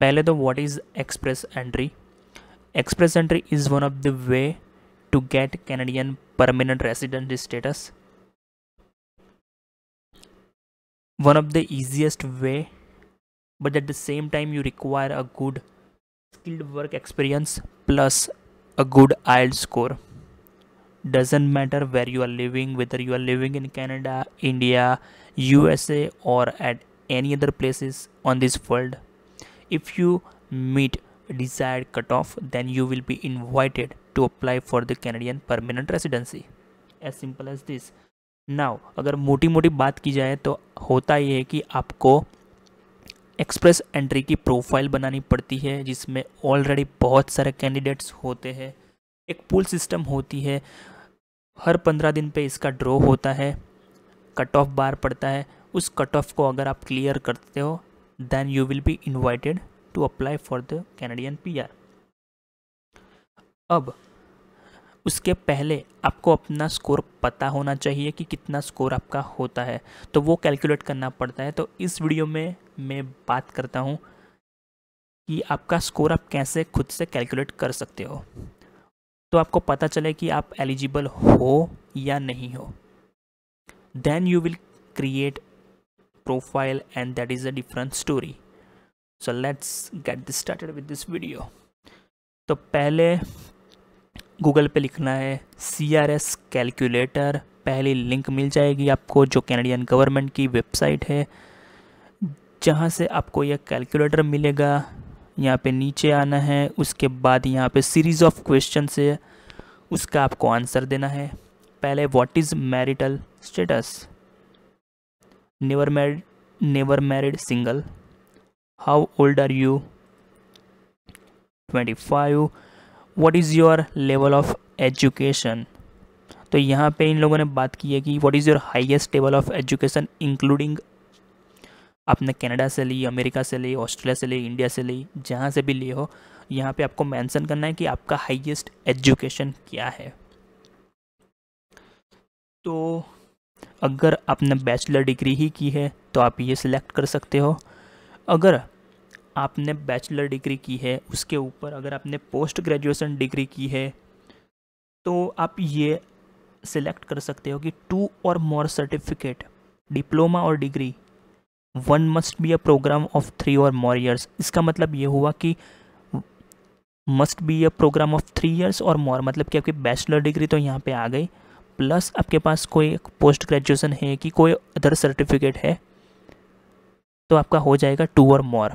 पहले what is Express Entry? Express Entry is one of the way to get Canadian permanent permanent status. one of the easiest way but at the same time you require a good skilled work experience plus a good IELTS score doesn't matter where you are living whether you are living in Canada India USA or at any other places on this world if you meet desired cutoff then you will be invited to apply for the Canadian permanent residency as simple as this now agar moti moti baat ki jaye to hota ye hai ki aapko express entry की profile बनानी पड़ती है जिसमें already बहुत सारे candidates होते हैं एक पुल सिस्टम होती है हर पंद्रह दिन पे इसका ड्रॉ होता है कट ऑफ बार पड़ता है उस कट ऑफ को अगर आप क्लियर करते हो then you will be invited to apply for the Canadian PR. अब उसके पहले आपको अपना स्कोर पता होना चाहिए कि कितना स्कोर आपका होता है तो वो कैलकुलेट करना पड़ता है तो इस वीडियो में मैं बात करता हूँ कि आपका स्कोर आप कैसे खुद से कैलकुलेट कर सकते हो तो आपको पता चले कि आप एलिजिबल हो या नहीं हो then you will create profile and that is a different story so let's get this started with this video तो पहले गूगल पे लिखना है सी आर एस कैलकुलेटर पहली लिंक मिल जाएगी आपको जो कैनेडियन गवर्नमेंट की वेबसाइट है जहाँ से आपको यह कैलकुलेटर मिलेगा यहाँ पे नीचे आना है उसके बाद यहाँ पे सीरीज़ ऑफ क्वेश्चन है उसका आपको आंसर देना है पहले what is marital status never married never married single how old are you twenty five what is your level of education तो यहाँ पे इन लोगों ने बात की है कि what is your highest level of education including आपने कनाडा से ली अमेरिका से ली ऑस्ट्रेलिया से ली इंडिया से ली जहाँ से भी लिए हो यहाँ पे आपको मेंशन करना है कि आपका हाईएस्ट एजुकेशन क्या है तो अगर आपने बैचलर डिग्री ही की है तो आप ये सिलेक्ट कर सकते हो अगर आपने बैचलर डिग्री की है उसके ऊपर अगर आपने पोस्ट ग्रेजुएशन डिग्री की है तो आप ये सिलेक्ट कर सकते हो कि two or more certificate diploma or degree one must be a program of three or more years इसका मतलब ये हुआ कि must be a program of three years or more मतलब कि आपकी बैचलर डिग्री तो यहाँ पे आ गई प्लस आपके पास कोई पोस्ट ग्रेजुएशन है कि कोई अदर सर्टिफिकेट है तो आपका हो जाएगा टू और मोर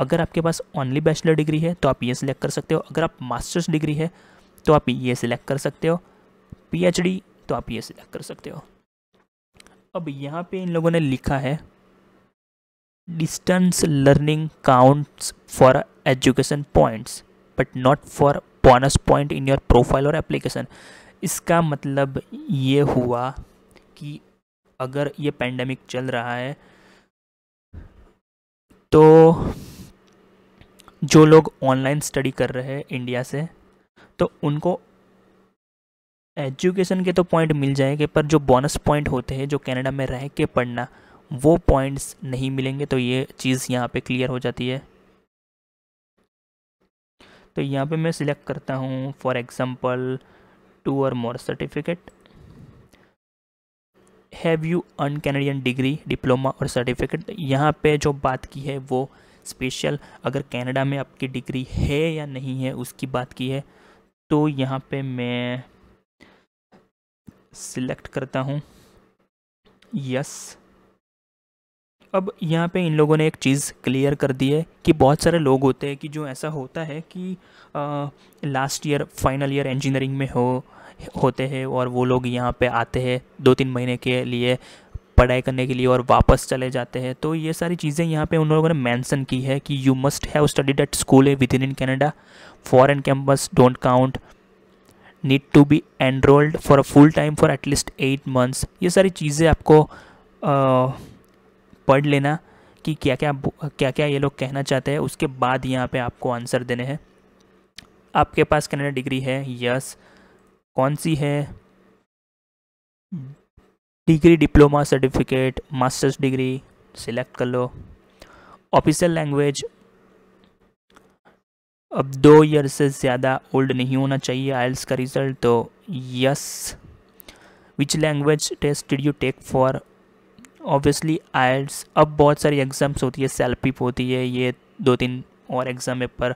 अगर आपके पास ओनली बैचलर डिग्री है तो आप ये सिलेक्ट कर सकते हो अगर आप मास्टर्स डिग्री है तो आप ये सिलेक्ट कर सकते हो पी तो आप ये सिलेक्ट कर सकते हो अब यहाँ पे इन लोगों ने लिखा है distance learning counts for education points but not for bonus point in your profile or application इसका मतलब ये हुआ कि अगर ये पैंडमिक चल रहा है तो जो लोग ऑनलाइन स्टडी कर रहे हैं इंडिया से तो उनको एजुकेशन के तो पॉइंट मिल जाएंगे पर जो बोनस पॉइंट होते हैं जो कनाडा में रह के पढ़ना वो पॉइंट्स नहीं मिलेंगे तो ये चीज़ यहाँ पे क्लियर हो जाती है तो यहाँ पे मैं सिलेक्ट करता हूँ for example two or more certificate have you an Canadian degree diploma or certificate यहाँ पे जो बात की है वो स्पेशल अगर कैनेडा में आपकी डिग्री है या नहीं है उसकी बात की है तो यहाँ पे मैं सिलेक्ट करता हूँ यस अब यहाँ पे इन लोगों ने एक चीज़ क्लियर कर दी है कि बहुत सारे लोग होते हैं कि जो ऐसा होता है कि last year final year engineering में हो होते हैं और वो लोग यहाँ पे आते हैं दो तीन महीने के लिए पढ़ाई करने के लिए और वापस चले जाते हैं तो ये सारी चीज़ें यहाँ पे उन लोगों ने मेंशन की है कि you must have studied at school within in Canada foreign campus don't count need to be enrolled for a full time for at least eight months ये सारी चीज़ें आपको आ, पढ़ लेना कि क्या क्या क्या क्या ये लोग कहना चाहते हैं उसके बाद यहाँ पे आपको आंसर देने हैं आपके पास कैनेडा डिग्री है यस yes. कौन सी है degree diploma certificate masters degree select कर लो ऑफिशियल लैंग्वेज अब दो ईयर से ज़्यादा ओल्ड नहीं होना चाहिए आइल्स का रिजल्ट तो yes which language test did you take for obviously IELTS अब बहुत सारी एग्ज़ाम्स होती है सेल्फिप होती है ये दो तीन और एग्ज़ाम पेपर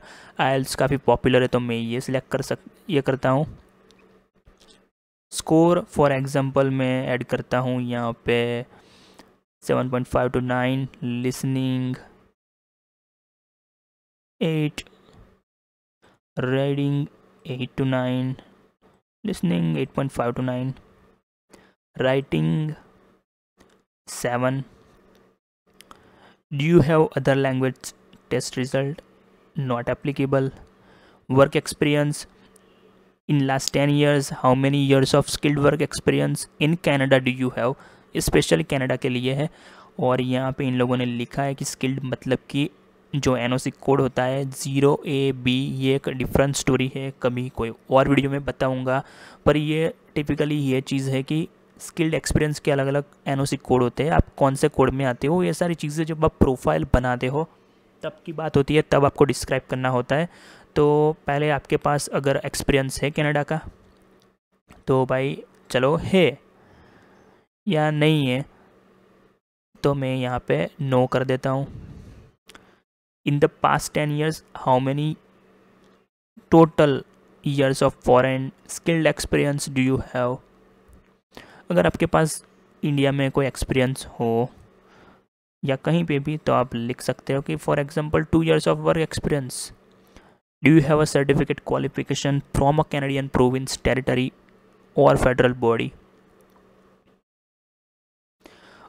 आइल्स काफ़ी पॉपुलर है तो मैं ये सिलेक्ट कर सक ये करता हूँ स्कोर फॉर एग्जांपल मैं ऐड करता हूँ यहाँ पे seven point five to nine listening eight reading eight to nine listening eight point five to nine writing seven do you have other language test result not applicable work experience in last 10 years how many years of skilled work experience in canada do you have special Canada के लिए है और यहाँ पे इन लोगों ने लिखा है कि स्किल्ड मतलब कि जो एन कोड होता है ज़ीरो ए बी ये एक डिफरेंट स्टोरी है कभी कोई और वीडियो में बताऊँगा पर ये टिपिकली ये चीज़ है कि स्किल्ड एक्सपीरियंस के अलग अलग एन कोड होते हैं आप कौन से कोड में आते हो ये सारी चीज़ें जब आप प्रोफाइल बनाते हो तब की बात होती है तब आपको डिस्क्राइब करना होता है तो पहले आपके पास अगर एक्सपीरियंस है कनाडा का तो भाई चलो है या नहीं है तो मैं यहाँ पे नो कर देता हूँ in the past ten years how many total years of foreign skilled experience do you have अगर आपके पास इंडिया में कोई एक्सपीरियंस हो या कहीं पे भी तो आप लिख सकते हो कि for example two years of work experience Do you have a certificate qualification from a Canadian province, territory or federal body?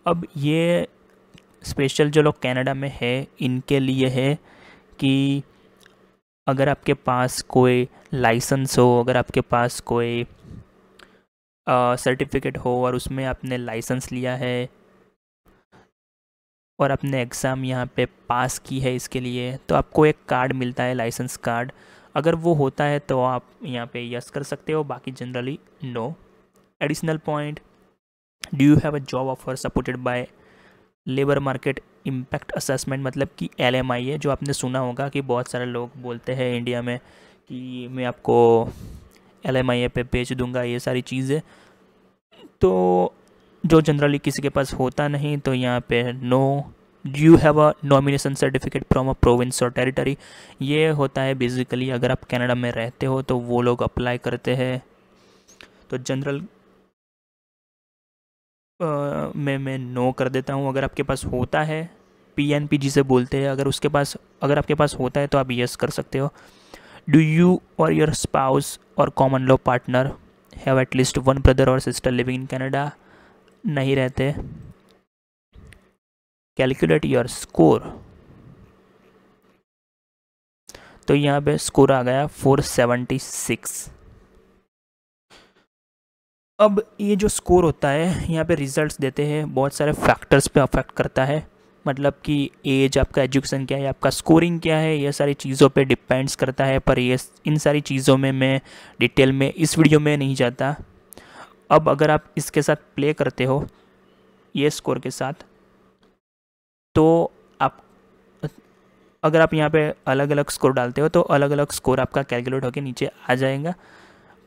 अब ये स्पेशल जो लोग कनाडा में है इनके लिए है कि अगर आपके पास कोई लाइसेंस हो अगर आपके पास कोई सर्टिफिकेट हो और उसमें आपने लाइसेंस लिया है और आपने एग्ज़ाम यहाँ पे पास की है इसके लिए तो आपको एक कार्ड मिलता है लाइसेंस कार्ड अगर वो होता है तो आप यहाँ पे यस कर सकते हो बाकी generally no additional point do you have a job offer supported by labour market impact assessment मतलब कि एल है जो आपने सुना होगा कि बहुत सारे लोग बोलते हैं इंडिया में कि मैं आपको एल एम आई पे बेच दूंगा ये सारी चीज़ें तो जो जनरली किसी के पास होता नहीं तो यहाँ पे no you have a nomination certificate from a province or territory ये होता है बेसिकली अगर आप कनाडा में रहते हो तो वो लोग अप्लाई करते हैं तो जनरल में मैं नो कर देता हूँ अगर आपके पास होता है पी एन पी जिसे बोलते हैं अगर उसके पास अगर आपके पास होता है तो आप यस कर सकते हो do you or your spouse or common law partner have at least one brother or sister living in Canada नहीं रहते कैलकुलेट योर स्कोर तो यहाँ पे स्कोर आ गया 476 अब ये जो स्कोर होता है यहाँ पे रिजल्ट्स देते हैं बहुत सारे फैक्टर्स पे अफेक्ट करता है मतलब कि एज आपका एजुकेशन क्या है आपका स्कोरिंग क्या है ये सारी चीज़ों पे डिपेंड्स करता है पर ये इन सारी चीज़ों में मैं डिटेल में इस वीडियो में नहीं जाता अब अगर आप इसके साथ प्ले करते हो ये स्कोर के साथ तो आप अगर आप यहाँ पे अलग अलग स्कोर डालते हो तो अलग अलग स्कोर आपका कैलकुलेट होकर नीचे आ जाएगा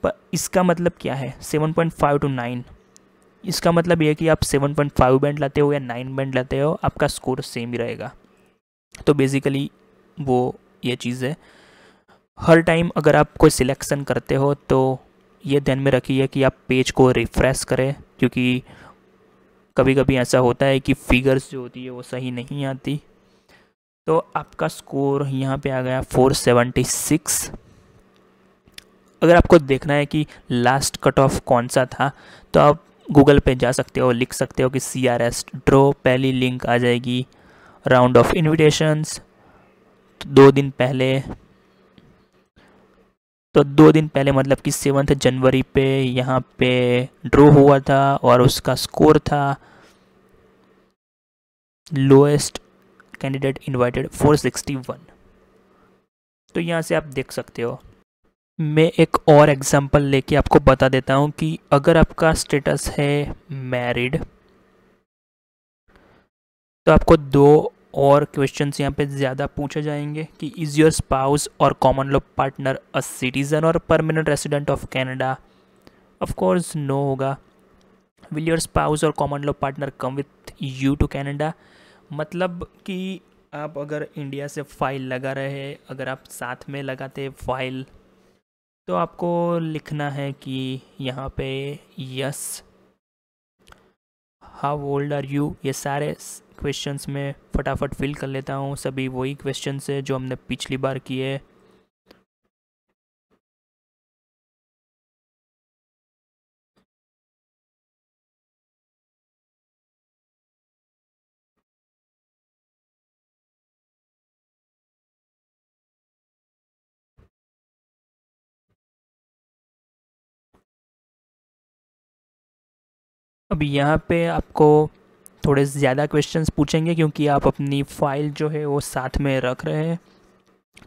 पर इसका मतलब क्या है 7.5 टू 9 इसका मतलब ये कि आप 7.5 बैंड लाते हो या 9 बैंड लाते हो आपका स्कोर सेम ही रहेगा तो बेसिकली वो ये चीज़ है हर टाइम अगर आप कोई सिलेक्शन करते हो तो ये ध्यान में रखिए कि आप पेज को रिफ़्रेश करें क्योंकि कभी कभी ऐसा होता है कि फिगर्स जो होती है वो सही नहीं आती तो आपका स्कोर यहाँ पे आ गया 476 अगर आपको देखना है कि लास्ट कट ऑफ कौन सा था तो आप गूगल पे जा सकते हो लिख सकते हो कि सी आर एस ड्रो पहली लिंक आ जाएगी राउंड ऑफ इन्विटेशंस दो दिन पहले तो दो दिन पहले मतलब कि सेवन्थ जनवरी पे यहाँ पे ड्रॉ हुआ था और उसका स्कोर था लोएस्ट कैंडिडेट इनवाइटेड 461 तो यहाँ से आप देख सकते हो मैं एक और एग्जांपल लेके आपको बता देता हूँ कि अगर आपका स्टेटस है मैरिड तो आपको दो और क्वेश्चन यहाँ पे ज़्यादा पूछे जाएंगे कि is your spouse or common law partner a citizen or permanent resident of Canada of course no होगा will your spouse or common law partner come with you to Canada मतलब कि आप अगर इंडिया से फाइल लगा रहे अगर आप साथ में लगाते फाइल तो आपको लिखना है कि यहाँ पे yes how old are you ये सारे क्वेश्चंस में फटाफट फिल कर लेता हूँ सभी वही क्वेश्चन है जो हमने पिछली बार किए अब यहाँ पे आपको थोड़े ज़्यादा क्वेश्चंस पूछेंगे क्योंकि आप अपनी फ़ाइल जो है वो साथ में रख रहे हैं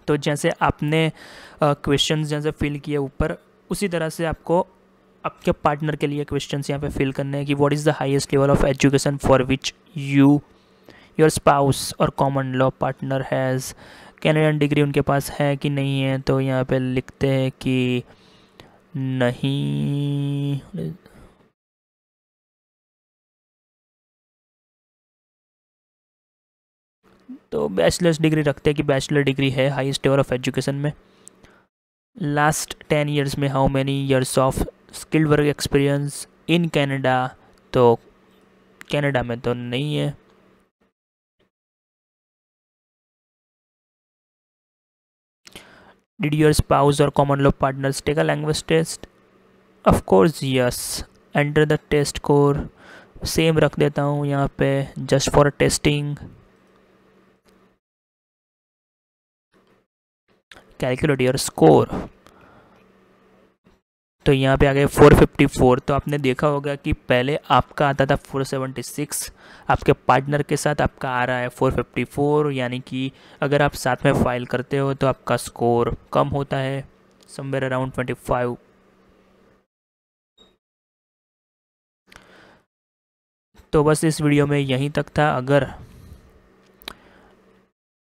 तो जैसे आपने क्वेश्चंस जैसे फिल किए ऊपर उसी तरह से आपको आपके पार्टनर के लिए क्वेश्चंस यहाँ पे फिल करने हैं कि what is the highest level of education for which you your spouse or common law partner has Canadian degree उनके पास है कि नहीं है तो यहाँ पे लिखते हैं कि नहीं तो बैचलर्स डिग्री रखते हैं कि बैचलर डिग्री है हाईएस्ट ईयर ऑफ एजुकेशन में लास्ट टेन ईयर्स में how many years of skilled work experience in Canada तो कैनेडा में तो नहीं है did your spouse or common law partners take a language test of course yes enter the test score same रख देता हूँ यहाँ पे just for testing calculate your score तो यहाँ पे आ गए 454 तो आपने देखा होगा कि पहले आपका आता था 476 आपके पार्टनर के साथ आपका आ रहा है 454 यानी कि अगर आप साथ में फाइल करते हो तो आपका स्कोर कम होता है समवेयर अराउंड 25 तो बस इस वीडियो में यहीं तक था अगर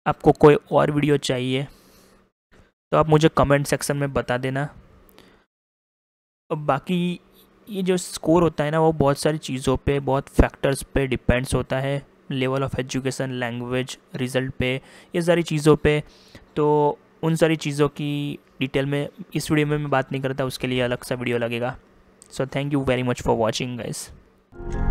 आपको कोई और वीडियो चाहिए तो आप मुझे कमेंट सेक्शन में बता देना और बाकी ये जो स्कोर होता है ना वो बहुत सारी चीज़ों पे बहुत फैक्टर्स पे डिपेंड्स होता है level of education language result पे ये सारी चीज़ों पे तो उन सारी चीज़ों की डिटेल में इस वीडियो में मैं बात नहीं करता उसके लिए अलग सा वीडियो लगेगा so thank you very much for watching guys